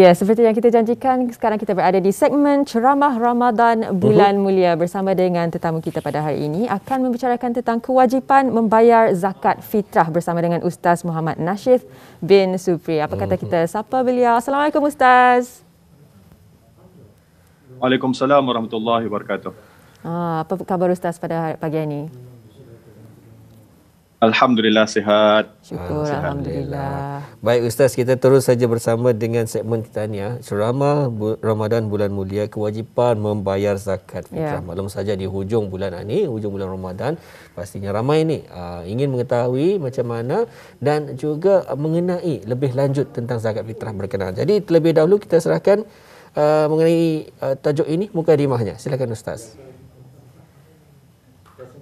Ya, seperti yang kita janjikan, sekarang kita berada di segmen Ceramah Ramadan Bulan uh-huh. Mulia bersama dengan tetamu kita pada hari ini akan membicarakan tentang kewajipan membayar zakat fitrah bersama dengan Ustaz Muhammad Nasif bin Supri. Apa kata mhm. kita Siapa beliau? Assalamualaikum Ustaz. Waalaikumsalam warahmatullahi wabarakatuh. Ah, apa khabar Ustaz pada pagi ini? Alhamdulillah sihat. Syukur sihat. Alhamdulillah. Baik Ustaz, kita terus saja bersama dengan segmen kita Titania. Ya. Selama bu- Ramadan bulan mulia, kewajipan membayar zakat ya. fitrah. Yeah. Malam saja di hujung bulan ini, hujung bulan Ramadan, pastinya ramai ni uh, ingin mengetahui macam mana dan juga mengenai lebih lanjut tentang zakat fitrah berkenaan. Jadi terlebih dahulu kita serahkan uh, mengenai uh, tajuk ini, muka dimahnya. Silakan Ustaz.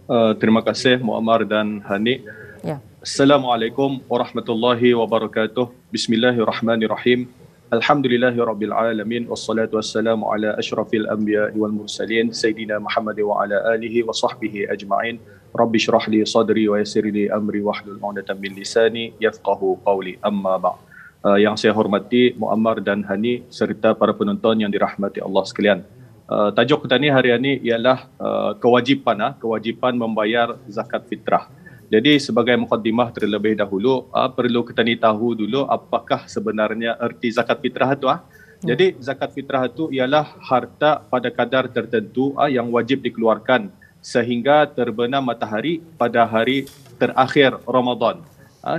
Eh, terima kasih Muammar dan Hani. Ya. Assalamualaikum warahmatullahi wabarakatuh. Bismillahirrahmanirrahim. Alhamdulillahirrabbilalamin Wassalatu wassalamu ala ashrafil anbiya wal mursalin Sayyidina Muhammad wa ala alihi wa sahbihi ajma'in Rabbi syrah li sadri wa yasir li amri wahlul unatan min lisani Yafqahu qawli amma ba' uh, eh, Yang saya hormati Muammar dan Hani Serta para penonton yang dirahmati Allah sekalian uh, tajuk kita ni hari ini ialah uh, kewajipan uh, kewajipan membayar zakat fitrah. Jadi sebagai mukadimah terlebih dahulu uh, perlu kita ni tahu dulu apakah sebenarnya erti zakat fitrah itu. Uh. Ah. Hmm. Jadi zakat fitrah itu ialah harta pada kadar tertentu uh, yang wajib dikeluarkan sehingga terbenam matahari pada hari terakhir Ramadan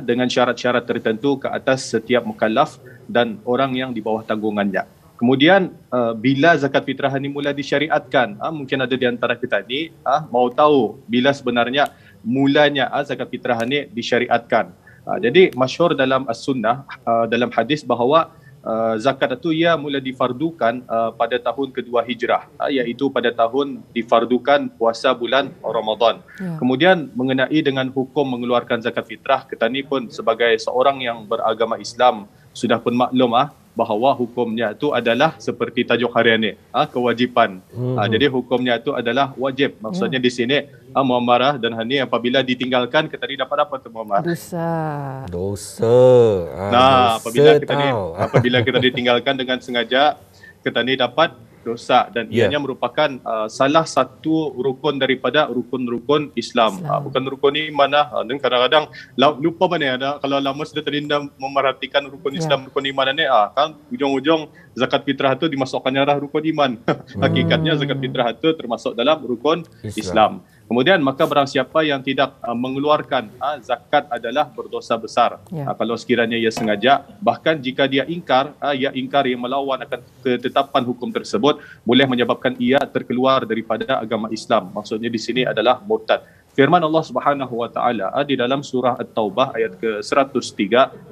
dengan syarat-syarat tertentu ke atas setiap mukallaf dan orang yang di bawah tanggungannya. Kemudian uh, bila zakat fitrah ini mula disyariatkan, uh, mungkin ada di antara kita ni uh, mau tahu bila sebenarnya mulanya uh, zakat fitrah ini disyariatkan. Uh, jadi masyhur dalam as-sunnah uh, dalam hadis bahawa uh, zakat itu ia mula difardukan uh, pada tahun kedua hijrah uh, iaitu pada tahun difardukan puasa bulan Ramadan. Yeah. Kemudian mengenai dengan hukum mengeluarkan zakat fitrah, kita ni pun sebagai seorang yang beragama Islam sudah pun maklum ah bahawa hukumnya itu adalah seperti tajuk harian ini, ha, kewajipan. Ha, hmm. jadi hukumnya itu adalah wajib. Maksudnya hmm. di sini ha, muamarah dan hani apabila ditinggalkan kita tidak dapat apa tu muamarah. Dosa. Dosa. Ah, nah, apabila kita ni apabila kita ditinggalkan dengan sengaja kita ni dapat dosa dan yeah. ianya merupakan uh, salah satu rukun daripada rukun-rukun Islam. Islam. Uh, bukan rukun ni mana uh, dan kadang-kadang lupa mana ada kalau lama sudah terindah memerhatikan rukun yeah. Islam rukun iman ni ah uh, kan ujung-ujung zakat fitrah tu dimasukkan arah rukun iman. Hmm. Hakikatnya zakat fitrah tu termasuk dalam rukun Islam. Islam. Kemudian maka barang siapa yang tidak uh, mengeluarkan uh, zakat adalah berdosa besar. Yeah. Uh, kalau sekiranya ia sengaja bahkan jika dia ingkar uh, ia ingkar yang melawan akan ketetapan hukum tersebut boleh menyebabkan ia terkeluar daripada agama Islam. Maksudnya di sini adalah murtad. Firman Allah Subhanahu wa taala uh, di dalam surah At-Taubah ayat ke-103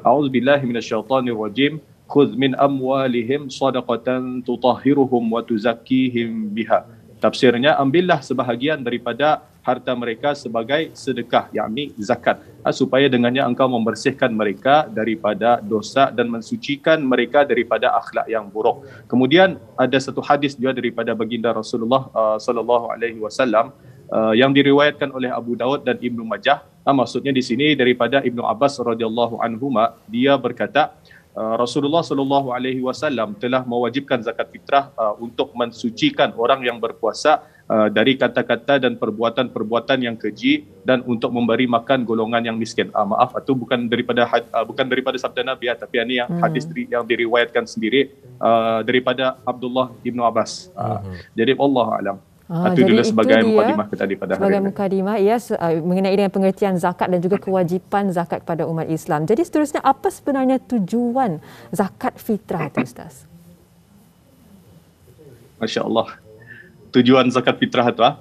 A'udzubillahi minasyaitonirrajim khudz min amwalihim shadaqatan tutahhiruhum wa tuzakkihim biha. mm Tafsirnya ambillah sebahagian daripada harta mereka sebagai sedekah yakni zakat ha, supaya dengannya engkau membersihkan mereka daripada dosa dan mensucikan mereka daripada akhlak yang buruk. Kemudian ada satu hadis juga daripada baginda Rasulullah uh, sallallahu alaihi wasallam uh, yang diriwayatkan oleh Abu Daud dan Ibnu Majah. Ha, maksudnya di sini daripada Ibnu Abbas radhiyallahu anhuma dia berkata Uh, Rasulullah sallallahu alaihi wasallam telah mewajibkan zakat fitrah uh, untuk mensucikan orang yang berpuasa uh, dari kata-kata dan perbuatan-perbuatan yang keji dan untuk memberi makan golongan yang miskin. Uh, maaf itu bukan daripada uh, bukan daripada sabda Nabi ya, tapi ini yang hmm. hadis hmm. yang diriwayatkan sendiri uh, daripada Abdullah ibnu Abbas. Uh, hmm. Jadi Allah alam. Ah, itu adalah sebagai mukadimah tadi pada sebagai mukadimah ya ah, mengenai dengan pengertian zakat dan juga kewajipan zakat kepada umat Islam. Jadi seterusnya apa sebenarnya tujuan zakat fitrah itu ustaz? Masya-Allah. Tujuan zakat fitrah itu ah,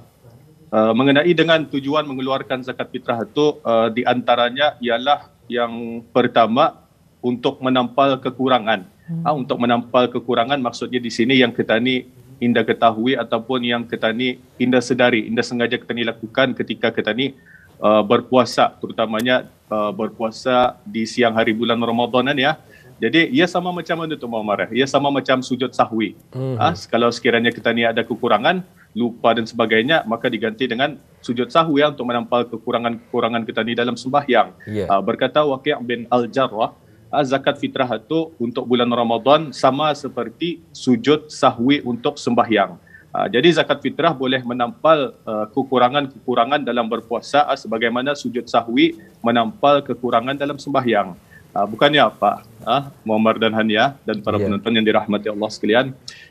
ah mengenai dengan tujuan mengeluarkan zakat fitrah itu ah, di antaranya ialah yang pertama untuk menampal kekurangan. Hmm. Ha, untuk menampal kekurangan maksudnya di sini yang kita ni indah ketahui ataupun yang ketani indah sedari, indah sengaja ketani lakukan ketika ketani uh, berpuasa terutamanya uh, berpuasa di siang hari bulan Ramadan kan, ya. Jadi ia sama macam mana tu Muhammad. Ia sama macam sujud sahwi. Hmm. Ah ha, kalau sekiranya kita ni ada kekurangan, lupa dan sebagainya, maka diganti dengan sujud sahwi ya, untuk menampal kekurangan-kekurangan kita ni dalam sembahyang. Yeah. Ya. Ha, berkata Waqi' bin Al-Jarrah, Ah, zakat fitrah itu untuk bulan Ramadan sama seperti sujud sahwi untuk sembahyang. Ah, jadi zakat fitrah boleh menampal ah, kekurangan-kekurangan dalam berpuasa sebagaimana sujud sahwi menampal kekurangan dalam sembahyang. Bukannya apa, Muhammad dan Hania dan para yeah. penonton yang dirahmati Allah sekalian.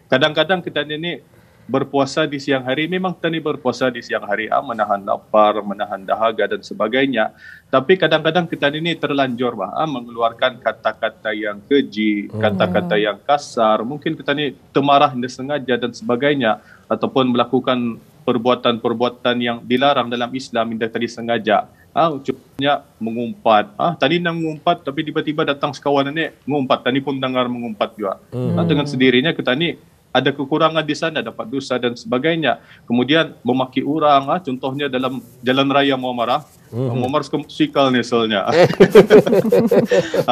Kadang-kadang kita ini berpuasa di siang hari memang tani berpuasa di siang hari ah, menahan lapar, menahan dahaga dan sebagainya. Tapi kadang-kadang kita ini terlanjur bah, ah, mengeluarkan kata-kata yang keji, hmm. kata-kata yang kasar. Mungkin kita ini temarah sengaja dan sebagainya. Ataupun melakukan perbuatan-perbuatan yang dilarang dalam Islam yang tadi sengaja. Ah, ucapnya mengumpat. Ah, tadi nak mengumpat tapi tiba-tiba datang sekawan ini mengumpat. Tadi pun dengar mengumpat juga. Ah, hmm. Ah, dengan sendirinya kita ni ada kekurangan di sana dapat dosa dan sebagainya kemudian memaki orang ah contohnya dalam jalan raya muamarah mm-hmm. sikal ni selnya eh.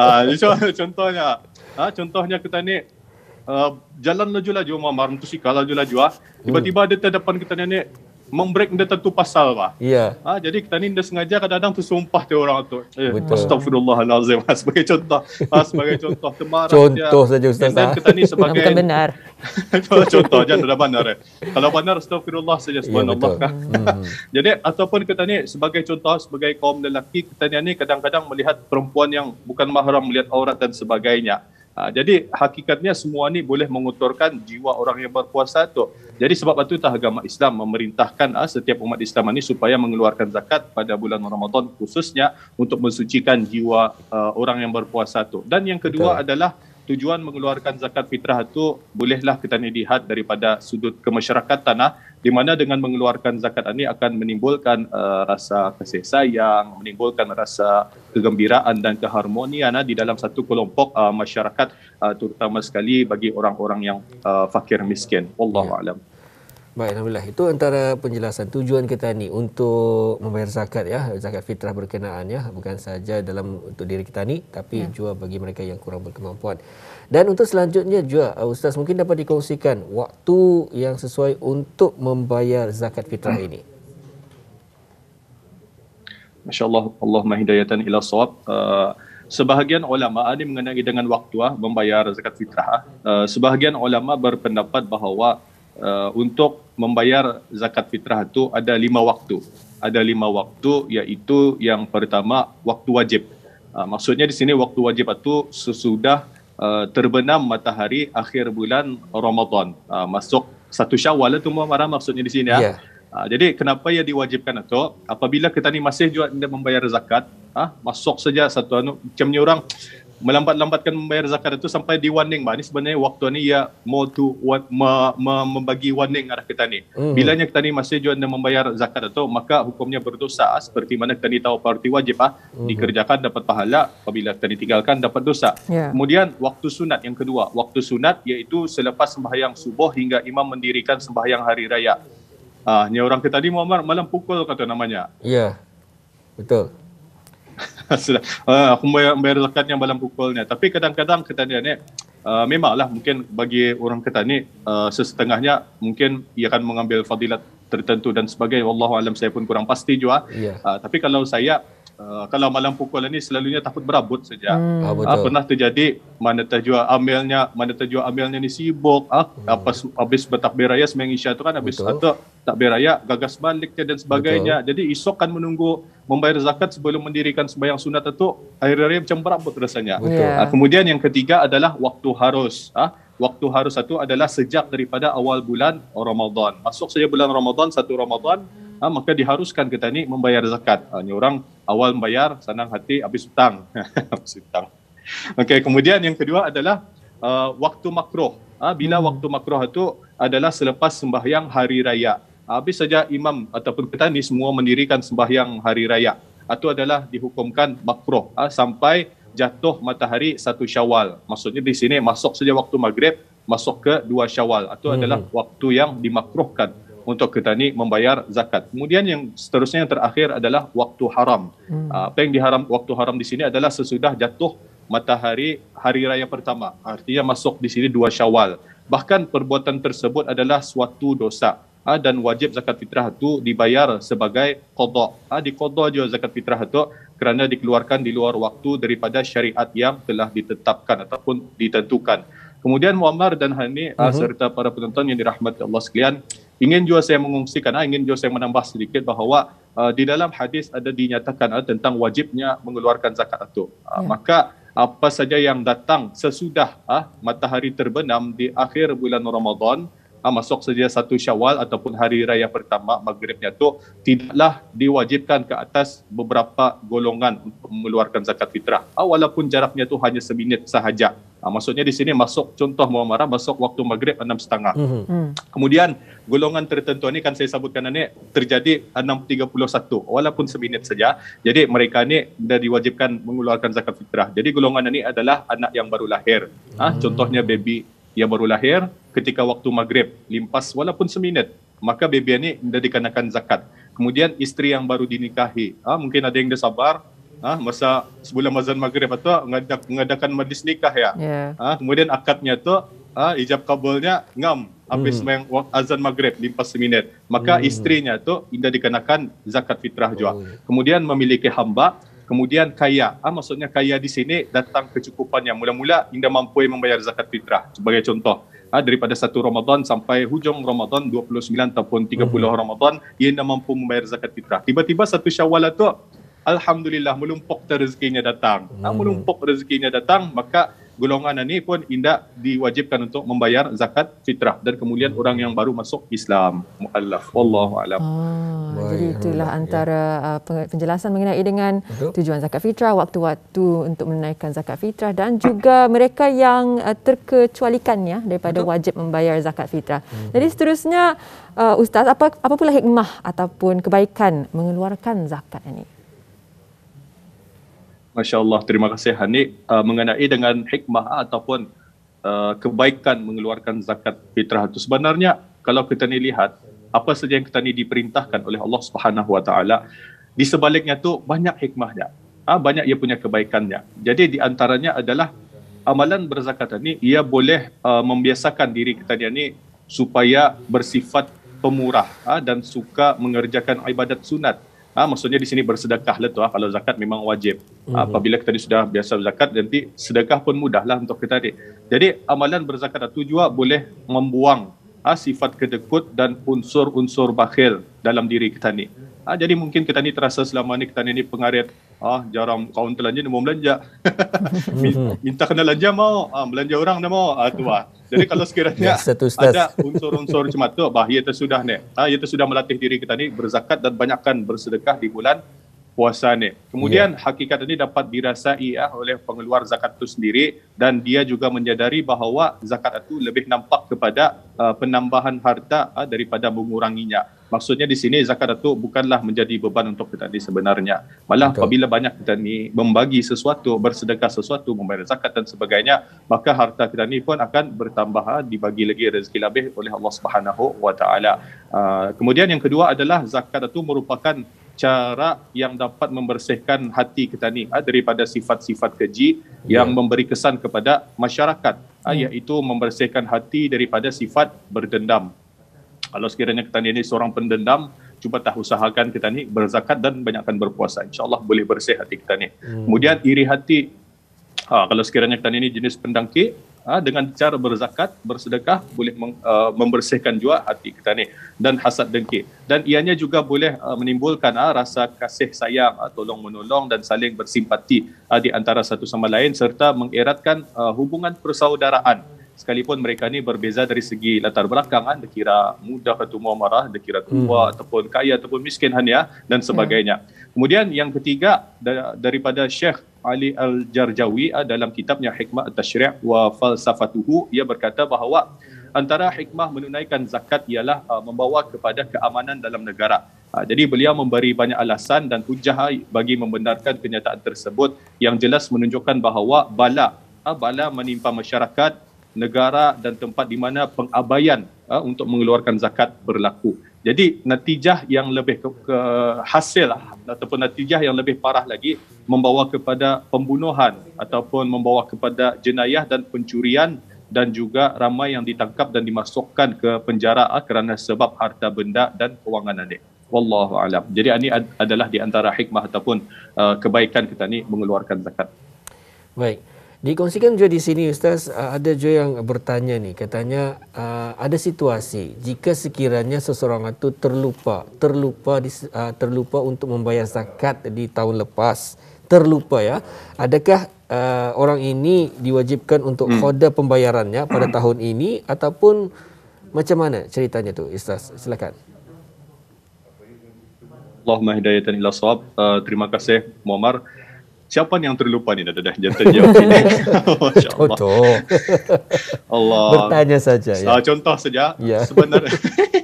ah contohnya ah contohnya kita ni uh, jalan laju-laju muamar mesti sikal laju-laju ah hmm. tiba-tiba ada terdepan kita ni membreak dia tentu pasal lah. Ya. Yeah. Ha, jadi kita ni dia sengaja kadang-kadang tu sumpah dia orang tu. Eh, Astagfirullahalazim. Ha, sebagai contoh. Ha, sebagai contoh. Kemarah contoh saja Ustaz. Dan kita ni sebagai. benar. contoh saja dah benar. Eh. Kalau benar Astagfirullah saja. Ya, subhanallah. Yeah, hmm. jadi ataupun kita ni sebagai contoh. Sebagai kaum lelaki. Kita ni kadang-kadang melihat perempuan yang bukan mahram. Melihat aurat dan sebagainya. Ha, jadi hakikatnya semua ni boleh mengotorkan jiwa orang yang berpuasa tu. Jadi sebab itu tah agama Islam memerintahkan ha, setiap umat Islam ini supaya mengeluarkan zakat pada bulan Ramadan khususnya untuk mensucikan jiwa uh, orang yang berpuasa tu. Dan yang kedua Betul. adalah tujuan mengeluarkan zakat fitrah itu bolehlah kita lihat daripada sudut kemasyarakatan ha, di mana dengan mengeluarkan zakat ini akan menimbulkan uh, rasa kasih sayang, menimbulkan rasa kegembiraan dan keharmonian uh, di dalam satu kelompok uh, masyarakat uh, terutama sekali bagi orang-orang yang uh, fakir miskin. Wallahu ya. alam. Yeah. Baik, Alhamdulillah. Itu antara penjelasan tujuan kita ni untuk membayar zakat ya, zakat fitrah berkenaan ya, bukan saja dalam untuk diri kita ni, tapi ya. juga bagi mereka yang kurang berkemampuan. Dan untuk selanjutnya juga, uh, Ustaz mungkin dapat dikongsikan waktu yang sesuai untuk membayar zakat fitrah ini. Masya Allah, Allahumma hidayatan ila sawab. Uh, sebahagian ulama ah, ini mengenai dengan waktu ah, membayar zakat fitrah. Ah. Uh, sebahagian ulama berpendapat bahawa Uh, untuk membayar zakat fitrah itu ada lima waktu. Ada lima waktu iaitu yang pertama waktu wajib. Uh, maksudnya di sini waktu wajib itu sesudah uh, terbenam matahari akhir bulan Ramadan. Uh, masuk satu syawal itu lah marah maksudnya di sini. Ya. Uh, jadi kenapa ia diwajibkan itu? Apabila kita ni masih juga tidak membayar zakat, uh, masuk saja satu anu macamnya orang melambat-lambatkan membayar zakat itu sampai di warning bah. Ini sebenarnya waktu ni ia more to what, me, me, membagi warning arah kita ni. Hmm. Bilanya kita ni masih juga anda membayar zakat itu maka hukumnya berdosa seperti mana kita ni tahu parti wajib ah hmm. dikerjakan dapat pahala apabila kita ni tinggalkan dapat dosa. Yeah. Kemudian waktu sunat yang kedua, waktu sunat iaitu selepas sembahyang subuh hingga imam mendirikan sembahyang hari raya. Ah, ni orang kita ni Muhammad malam pukul kata namanya. Ya. Yeah. Betul. sudah. Uh, aku bayar, bayar zakat yang dalam pukulnya. Tapi kadang-kadang kita ni, uh, memanglah mungkin bagi orang kita ni, uh, sesetengahnya mungkin ia akan mengambil fadilat tertentu dan sebagainya. Wallahu alam saya pun kurang pasti juga. Yeah. Ya. Uh, tapi kalau saya, uh, kalau malam pukul ni selalunya takut berabut saja. Hmm. Ah, ah, pernah terjadi mana terjual amilnya, mana terjual amilnya ni sibuk. Ah, hmm. Lepas habis bertakbir raya semayang isya tu kan habis atau takbir raya gagas balik dan sebagainya. Betul. Jadi esok kan menunggu membayar zakat sebelum mendirikan sembahyang sunat itu air raya macam berabut rasanya. Betul. Ya. Ah, kemudian yang ketiga adalah waktu harus. Ah, Waktu harus satu adalah sejak daripada awal bulan Ramadan. Masuk saja bulan Ramadan, satu Ramadan, ha, maka diharuskan kita ni membayar zakat. Ha, ah, ini orang awal membayar, senang hati, habis hutang. habis hutang. Okay, kemudian yang kedua adalah uh, waktu makroh. Ha, bila hmm. waktu makroh itu adalah selepas sembahyang hari raya. Habis saja imam ataupun kita ni semua mendirikan sembahyang hari raya. Itu adalah dihukumkan makroh ha, sampai jatuh matahari satu syawal. Maksudnya di sini masuk saja waktu maghrib, masuk ke dua syawal. Itu hmm. adalah waktu yang dimakruhkan untuk kita ni membayar zakat. Kemudian yang seterusnya yang terakhir adalah waktu haram. Hmm. Ah, apa yang diharam waktu haram di sini adalah sesudah jatuh matahari hari raya pertama. Artinya masuk di sini dua syawal. Bahkan perbuatan tersebut adalah suatu dosa ha, dan wajib zakat fitrah itu dibayar sebagai kodok. Ha, ah, di kodok juga zakat fitrah itu kerana dikeluarkan di luar waktu daripada syariat yang telah ditetapkan ataupun ditentukan. Kemudian Muammar dan Hani uh-huh. serta para penonton yang dirahmati Allah sekalian, ingin juga saya mengungsikan, ah, ingin juga saya menambah sedikit bahawa ah, di dalam hadis ada dinyatakan tentang wajibnya mengeluarkan zakat itu. yeah. Ya. Maka apa saja yang datang sesudah matahari terbenam di akhir bulan Ramadan, masuk saja satu syawal ataupun hari raya pertama maghribnya itu, tidaklah diwajibkan ke atas beberapa golongan untuk mengeluarkan zakat fitrah. walaupun jaraknya itu hanya seminit sahaja. Uh, maksudnya di sini masuk contoh muamarah masuk waktu maghrib 6.30. Mm-hmm. Kemudian golongan tertentu ini kan saya sebutkan ini terjadi enam tiga puluh satu walaupun seminit saja. Jadi mereka ini dah diwajibkan mengeluarkan zakat fitrah. Jadi golongan ini adalah anak yang baru lahir. Mm-hmm. contohnya baby yang baru lahir ketika waktu maghrib limpas walaupun seminit maka baby ini dah dikenakan zakat. Kemudian isteri yang baru dinikahi. Ha, mungkin ada yang dah sabar ah ha, masa sebelum azan maghrib atau ah, mengadak, mengadakan majlis nikah ya. Yeah. Ha, kemudian akadnya tu ah ha, ijab kabulnya ngam habis hmm. meng azan maghrib limpas seminit. Maka hmm. istrinya tu indah dikenakan zakat fitrah juga. Oh. Ya. Kemudian memiliki hamba Kemudian kaya, ha, maksudnya kaya di sini datang kecukupan yang Mula-mula indah mampu membayar zakat fitrah. Sebagai contoh, ha, daripada satu Ramadan sampai hujung Ramadan 29 ataupun 30 hmm. Ramadan, ia indah mampu membayar zakat fitrah. Tiba-tiba satu syawal itu Alhamdulillah melumpuk rezekinya datang. Hmm. Nah, melumpuk rezekinya datang maka golongan ini pun indah diwajibkan untuk membayar zakat fitrah dan kemudian hmm. orang yang baru masuk Islam Mualaf wallahu alam. Ah, jadi itulah ya. antara uh, penjelasan mengenai dengan Betul. tujuan zakat fitrah, waktu-waktu untuk menunaikan zakat fitrah dan juga mereka yang uh, terkecualikan ya daripada Betul. wajib membayar zakat fitrah. Hmm. Jadi seterusnya uh, ustaz apa apa pula hikmah ataupun kebaikan mengeluarkan zakat ini? Masya Allah, terima kasih Hani Uh, ah, mengenai dengan hikmah ataupun uh, kebaikan mengeluarkan zakat fitrah itu sebenarnya kalau kita ni lihat apa saja yang kita ni diperintahkan oleh Allah Subhanahu Wa Taala di sebaliknya tu banyak hikmahnya. Ah banyak ia punya kebaikannya. Jadi di antaranya adalah amalan berzakat ini ia boleh uh, membiasakan diri kita ni supaya bersifat pemurah ha, dan suka mengerjakan ibadat sunat Ha, maksudnya di sini bersedekah lah tu ha. kalau zakat memang wajib. Ha, hmm. apabila kita sudah biasa berzakat nanti sedekah pun mudahlah untuk kita tadi. Jadi amalan berzakat itu juga boleh membuang ha, sifat kedekut dan unsur-unsur bakhil dalam diri kita ni. Ha, jadi mungkin kita ni terasa selama ni kita ni pengarit, ah ha, jarang kaum telanja ni mau belanja. Hmm. Minta kena belanja mau, ha, belanja orang dah mau. Ha, tu lah. Jadi kalau sekiranya ada unsur-unsur macam tu, bah, ia tersudah ni. Ha, ia tersudah melatih diri kita ni berzakat dan banyakkan bersedekah di bulan puasa ni. Kemudian yeah. hakikat ini dapat dirasai ya, oleh pengeluar zakat itu sendiri dan dia juga menyedari bahawa zakat itu lebih nampak kepada uh, penambahan harta uh, daripada menguranginya. Maksudnya di sini zakat itu bukanlah menjadi beban untuk petani sebenarnya. Malah Betul. apabila banyak petani membagi sesuatu, bersedekah sesuatu, membayar zakat dan sebagainya, maka harta petani pun akan bertambah, ah, dibagi lagi rezeki lebih oleh Allah Subhanahu wa ah, kemudian yang kedua adalah zakat itu merupakan cara yang dapat membersihkan hati petani ha, daripada sifat-sifat keji yang yeah. memberi kesan kepada masyarakat, hmm. ha, iaitu membersihkan hati daripada sifat berdendam kalau sekiranya kita ini seorang pendendam cuba tak usahakan kita ni berzakat dan banyakkan berpuasa insyaallah boleh bersih hati kita ni hmm. kemudian iri hati ha, kalau sekiranya kita ini jenis pendangki ha, dengan cara berzakat bersedekah boleh meng, uh, membersihkan juga hati kita ni dan hasad dengki dan ianya juga boleh uh, menimbulkan uh, rasa kasih sayang uh, tolong menolong dan saling bersimpati uh, di antara satu sama lain serta mengeratkan uh, hubungan persaudaraan hmm sekalipun mereka ni berbeza dari segi latar belakang kan eh, dikira muda atau marah dikira tua hmm. ataupun kaya ataupun miskin han ya dan hmm. sebagainya. Hmm. Kemudian yang ketiga daripada Syekh Ali Al-Jarjawi eh, dalam kitabnya Hikmah Tashri' wa Falsafatuhu ia berkata bahawa antara hikmah menunaikan zakat ialah uh, membawa kepada keamanan dalam negara. Uh, jadi beliau memberi banyak alasan dan hujah bagi membenarkan kenyataan tersebut yang jelas menunjukkan bahawa bala uh, bala menimpa masyarakat negara dan tempat di mana pengabaian uh, untuk mengeluarkan zakat berlaku. Jadi natijah yang lebih ke, ke hasil lah, ataupun natijah yang lebih parah lagi membawa kepada pembunuhan ataupun membawa kepada jenayah dan pencurian dan juga ramai yang ditangkap dan dimasukkan ke penjara uh, kerana sebab harta benda dan kewangan adik. Wallahu alam. Jadi ini adalah di antara hikmah ataupun uh, kebaikan kita ni mengeluarkan zakat. Baik. Dikongsikan juga di sini Ustaz, uh, ada juga yang bertanya ni, katanya uh, ada situasi jika sekiranya seseorang itu terlupa, terlupa uh, terlupa untuk membayar zakat di tahun lepas, terlupa ya. Adakah orang ini diwajibkan untuk koda hmm. pembayarannya pada tahun ini ataupun macam mana ceritanya tu Ustaz? Silakan. Allahumma hidayatan ila sawab. Uh, terima kasih Muammar. Siapa yang terlupa ni dah dah jantan dia. Contoh. Allah. Bertanya saja ya. Uh, contoh saja. Yeah. Sebenarnya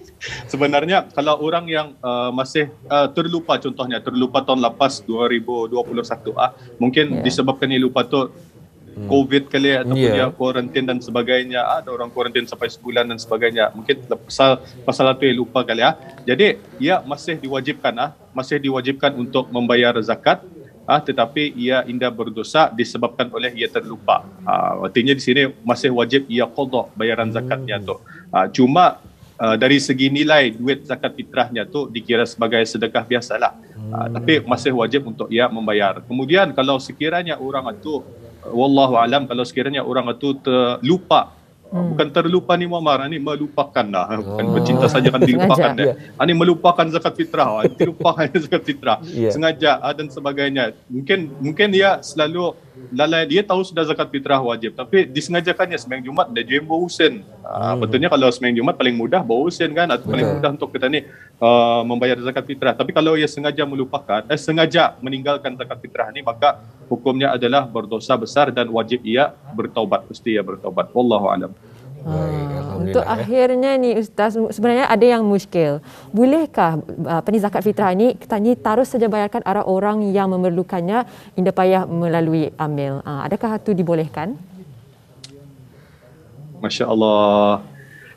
sebenarnya kalau orang yang uh, masih uh, terlupa contohnya terlupa tahun lepas 2021 ah mungkin yeah. disebabkan dia lupa tu hmm. COVID kali ataupun yeah. dia quarantine dan sebagainya ah, ada orang quarantine sampai sebulan dan sebagainya mungkin pasal pasal tu yang lupa kali ya jadi ia masih diwajibkan ah masih diwajibkan untuk membayar zakat ah, tetapi ia indah berdosa disebabkan oleh ia terlupa. Ah, artinya di sini masih wajib ia kodok bayaran zakatnya hmm. tu. Ah, cuma uh, dari segi nilai duit zakat fitrahnya tu dikira sebagai sedekah biasalah. Ah, hmm. tapi masih wajib untuk ia membayar. Kemudian kalau sekiranya orang itu Wallahu alam kalau sekiranya orang itu terlupa Hmm. Bukan terlupa ni Muammar, ini melupakan dah. Bukan oh. bercinta saja kan dilupakan dah. Ya. Ini melupakan zakat fitrah. Ini lupakan zakat fitrah. Yeah. Sengaja ah, dan sebagainya. Mungkin mungkin dia selalu lalai dia tahu sudah zakat fitrah wajib tapi disengajakannya semayang Jumat dia jual bau sen. Ah, hmm. betulnya kalau semayang Jumat paling mudah bau sen kan atau paling mudah untuk kita ni uh, membayar zakat fitrah. Tapi kalau ia sengaja melupakan eh sengaja meninggalkan zakat fitrah ni maka hukumnya adalah berdosa besar dan wajib ia bertaubat. Pasti ia bertaubat. Wallahu Ha, untuk ya. akhirnya ni ustaz sebenarnya ada yang muskil. Bolehkah apa ah, ni zakat fitrah ni kita ni terus saja bayarkan arah orang yang memerlukannya indah payah melalui amil. Ha, adakah itu dibolehkan? Masya-Allah.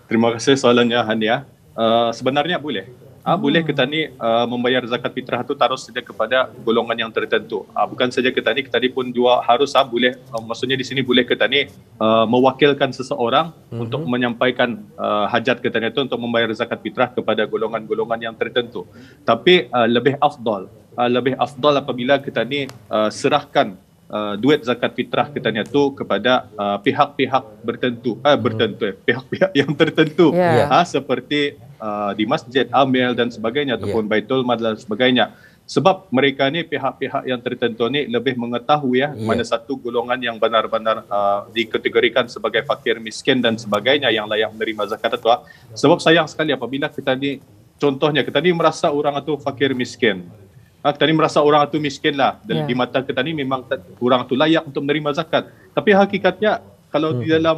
Terima kasih soalannya Hania. Uh, sebenarnya boleh. Ah, ah, boleh kita ni uh, membayar zakat fitrah tu taruh saja kepada golongan yang tertentu. Ah, bukan saja kita ni, kita ni pun juga harus ah, boleh, uh, maksudnya di sini boleh kita ni uh, mewakilkan seseorang mm-hmm. untuk menyampaikan uh, hajat kita ni tu untuk membayar zakat fitrah kepada golongan-golongan yang tertentu. Tapi uh, lebih afdal, uh, lebih afdal apabila kita ni uh, serahkan uh, duit zakat fitrah kita ni tu kepada uh, pihak-pihak tertentu eh hmm. bertentu, hmm. pihak-pihak yang tertentu yeah. Ya. ha, seperti uh, di masjid Amil dan sebagainya ya. ataupun yeah. Baitul Madl dan sebagainya sebab mereka ni pihak-pihak yang tertentu ni lebih mengetahui eh, ya yeah. mana satu golongan yang benar-benar uh, dikategorikan sebagai fakir miskin dan sebagainya yang layak menerima zakat itu ha. sebab sayang sekali apabila kita ni contohnya kita ni merasa orang itu fakir miskin ha, tani merasa orang itu miskin lah dan yeah. di mata kita ni memang orang itu layak untuk menerima zakat tapi hakikatnya kalau hmm. di dalam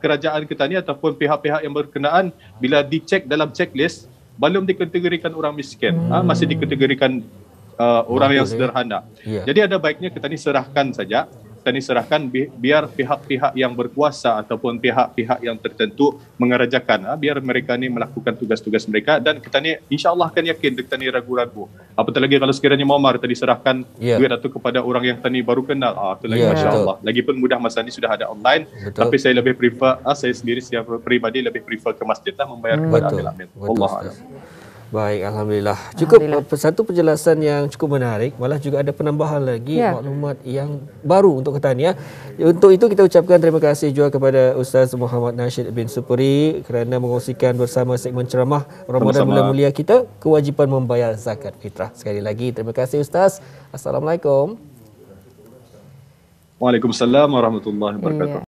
kerajaan kita ni ataupun pihak-pihak yang berkenaan bila dicek dalam checklist belum dikategorikan orang miskin ah, hmm. ha, masih dikategorikan uh, orang okay. yang sederhana yeah. jadi ada baiknya kita ni serahkan saja kami serahkan bi- biar pihak-pihak yang berkuasa ataupun pihak-pihak yang tertentu mengerjakan ha, biar mereka ni melakukan tugas-tugas mereka dan kita ni insyaallah akan yakin kita ni ragu-ragu apatah lagi kalau sekiranya Muammar tadi serahkan yeah. duit itu kepada orang yang tadi baru kenal ah ha, lagi yeah. masya-Allah lagipun mudah masa ni sudah ada online Betul. tapi saya lebih prefer ha, saya sendiri secara peribadi lebih prefer ke masjidlah membayar hmm. kepada Betul. Allah Betul. Allah. Betul. Baik, Alhamdulillah. Cukup Alhamdulillah. Eh, satu penjelasan yang cukup menarik. Malah juga ada penambahan lagi ya. maklumat yang baru untuk ketani. Ya. Untuk itu kita ucapkan terima kasih juga kepada Ustaz Muhammad Nasir bin Supuri kerana mengongsikan bersama segmen ceramah Ramadan Bulan Mulia kita, kewajipan membayar zakat fitrah. Sekali lagi, terima kasih Ustaz. Assalamualaikum. Waalaikumsalam warahmatullahi wabarakatuh. Ya.